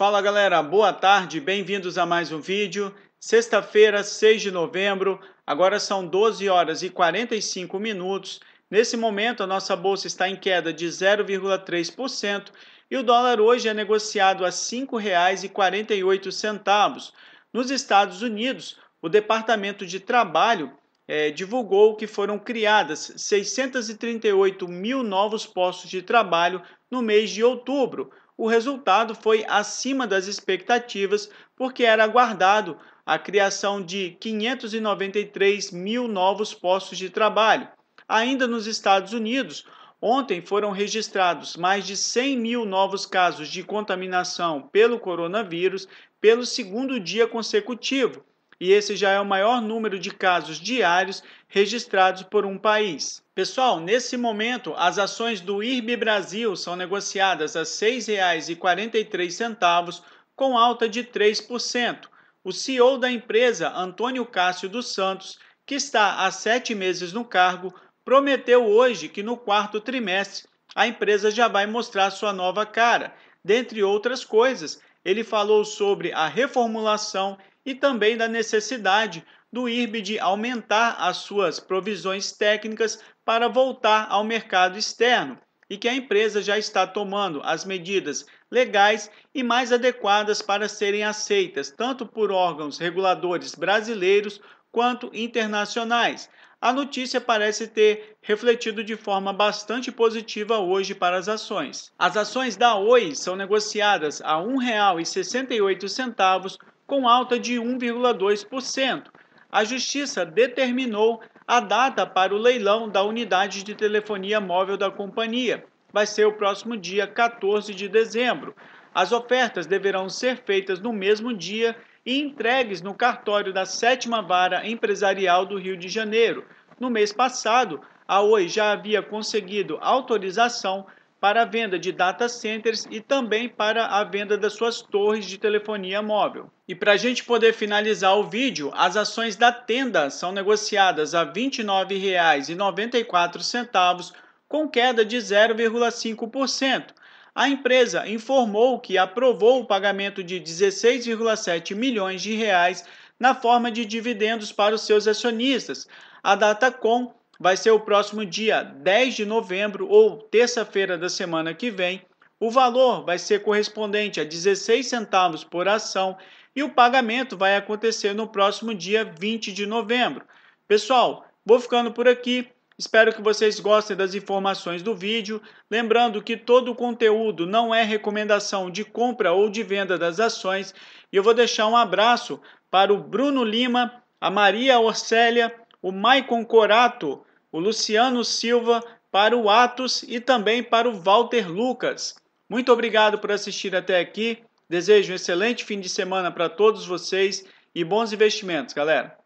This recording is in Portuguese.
Fala galera, boa tarde, bem-vindos a mais um vídeo. Sexta-feira, 6 de novembro, agora são 12 horas e 45 minutos. Nesse momento, a nossa bolsa está em queda de 0,3% e o dólar hoje é negociado a R$ 5,48. Nos Estados Unidos, o Departamento de Trabalho é, divulgou que foram criadas 638 mil novos postos de trabalho no mês de outubro, o resultado foi acima das expectativas, porque era aguardado a criação de 593 mil novos postos de trabalho. Ainda nos Estados Unidos, ontem foram registrados mais de 100 mil novos casos de contaminação pelo coronavírus pelo segundo dia consecutivo e esse já é o maior número de casos diários registrados por um país. Pessoal, nesse momento, as ações do IRB Brasil são negociadas a R$ 6,43, com alta de 3%. O CEO da empresa, Antônio Cássio dos Santos, que está há sete meses no cargo, prometeu hoje que no quarto trimestre a empresa já vai mostrar sua nova cara. Dentre outras coisas, ele falou sobre a reformulação e também da necessidade do IRB de aumentar as suas provisões técnicas para voltar ao mercado externo e que a empresa já está tomando as medidas legais e mais adequadas para serem aceitas tanto por órgãos reguladores brasileiros quanto internacionais. A notícia parece ter refletido de forma bastante positiva hoje para as ações. As ações da Oi são negociadas a R$ 1,68 com alta de 1,2%. A Justiça determinou a data para o leilão da unidade de telefonia móvel da companhia. Vai ser o próximo dia 14 de dezembro. As ofertas deverão ser feitas no mesmo dia e entregues no cartório da Sétima Vara Empresarial do Rio de Janeiro. No mês passado, a Oi já havia conseguido autorização para a venda de data centers e também para a venda das suas torres de telefonia móvel. E para a gente poder finalizar o vídeo, as ações da Tenda são negociadas a R$ 29,94, com queda de 0,5%. A empresa informou que aprovou o pagamento de 16,7 milhões de reais na forma de dividendos para os seus acionistas. A Datacom vai ser o próximo dia 10 de novembro ou terça-feira da semana que vem. O valor vai ser correspondente a 16 centavos por ação e o pagamento vai acontecer no próximo dia 20 de novembro. Pessoal, vou ficando por aqui. Espero que vocês gostem das informações do vídeo. Lembrando que todo o conteúdo não é recomendação de compra ou de venda das ações. E eu vou deixar um abraço para o Bruno Lima, a Maria Orcélia, o Maicon Corato, o Luciano Silva, para o Atos e também para o Walter Lucas. Muito obrigado por assistir até aqui. Desejo um excelente fim de semana para todos vocês e bons investimentos, galera.